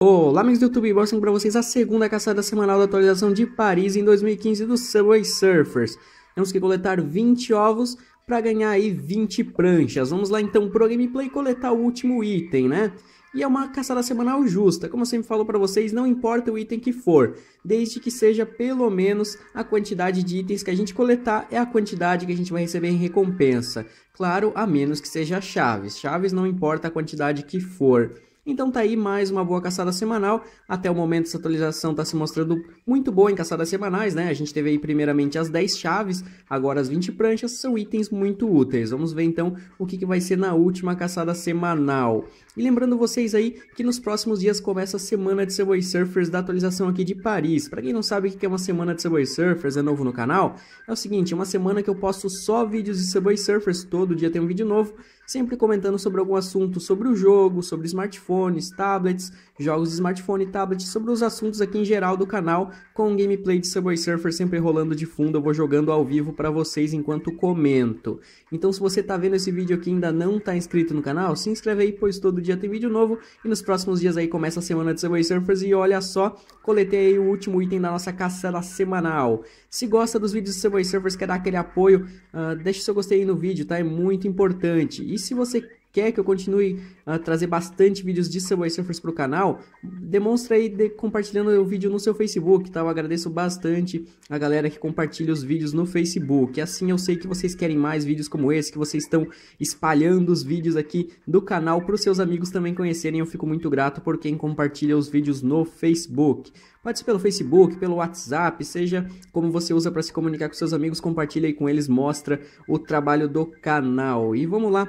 Olá, amigos do YouTube, mostrando para vocês a segunda caçada semanal da atualização de Paris em 2015 do Subway Surfers. Temos que coletar 20 ovos para ganhar aí 20 pranchas. Vamos lá então pro gameplay coletar o último item, né? E é uma caçada semanal justa, como eu sempre falo para vocês, não importa o item que for, desde que seja pelo menos a quantidade de itens que a gente coletar é a quantidade que a gente vai receber em recompensa. Claro, a menos que seja chaves. Chaves não importa a quantidade que for. Então tá aí mais uma boa caçada semanal. Até o momento essa atualização está se mostrando muito boa em caçadas semanais, né? A gente teve aí primeiramente as 10 chaves, agora as 20 pranchas, são itens muito úteis. Vamos ver então o que, que vai ser na última caçada semanal. E lembrando vocês aí que nos próximos dias começa a semana de Subway Surfers da atualização aqui de Paris. Para quem não sabe o que é uma semana de Subway Surfers, é novo no canal, é o seguinte, é uma semana que eu posto só vídeos de Subway Surfers, todo dia tem um vídeo novo, sempre comentando sobre algum assunto, sobre o jogo, sobre smartphones, tablets, jogos de smartphone e tablet, sobre os assuntos aqui em geral do canal, com gameplay de Subway Surfer sempre rolando de fundo, eu vou jogando ao vivo para vocês enquanto comento. Então se você está vendo esse vídeo aqui e ainda não está inscrito no canal, se inscreve aí, pois todo dia tem vídeo novo, e nos próximos dias aí começa a semana de Subway Surfers, e olha só, coletei aí o último item da nossa caçada semanal. Se gosta dos vídeos de Subway Surfers, quer dar aquele apoio, uh, deixa o seu gostei aí no vídeo, tá? É muito importante. E e se você quer que eu continue a trazer bastante vídeos de Subway Surfers para o canal, demonstra aí de, compartilhando o vídeo no seu Facebook, tá? Eu agradeço bastante a galera que compartilha os vídeos no Facebook. Assim eu sei que vocês querem mais vídeos como esse, que vocês estão espalhando os vídeos aqui do canal para os seus amigos também conhecerem. Eu fico muito grato por quem compartilha os vídeos no Facebook. Pode ser pelo Facebook, pelo WhatsApp, seja como você usa para se comunicar com seus amigos, compartilha aí com eles, mostra o trabalho do canal. E vamos lá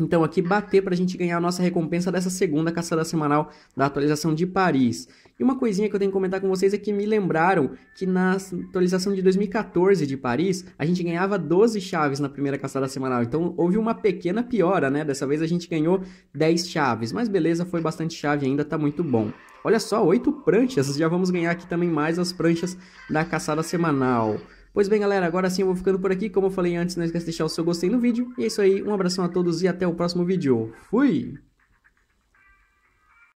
então, aqui bater para a gente ganhar a nossa recompensa dessa segunda caçada semanal da atualização de Paris. E uma coisinha que eu tenho que comentar com vocês é que me lembraram que na atualização de 2014 de Paris, a gente ganhava 12 chaves na primeira caçada semanal. Então, houve uma pequena piora, né? Dessa vez a gente ganhou 10 chaves. Mas beleza, foi bastante chave ainda, tá muito bom. Olha só, 8 pranchas. Já vamos ganhar aqui também mais as pranchas da caçada semanal. Pois bem, galera, agora sim eu vou ficando por aqui. Como eu falei antes, não esqueça de deixar o seu gostei no vídeo. E é isso aí, um abração a todos e até o próximo vídeo. Fui!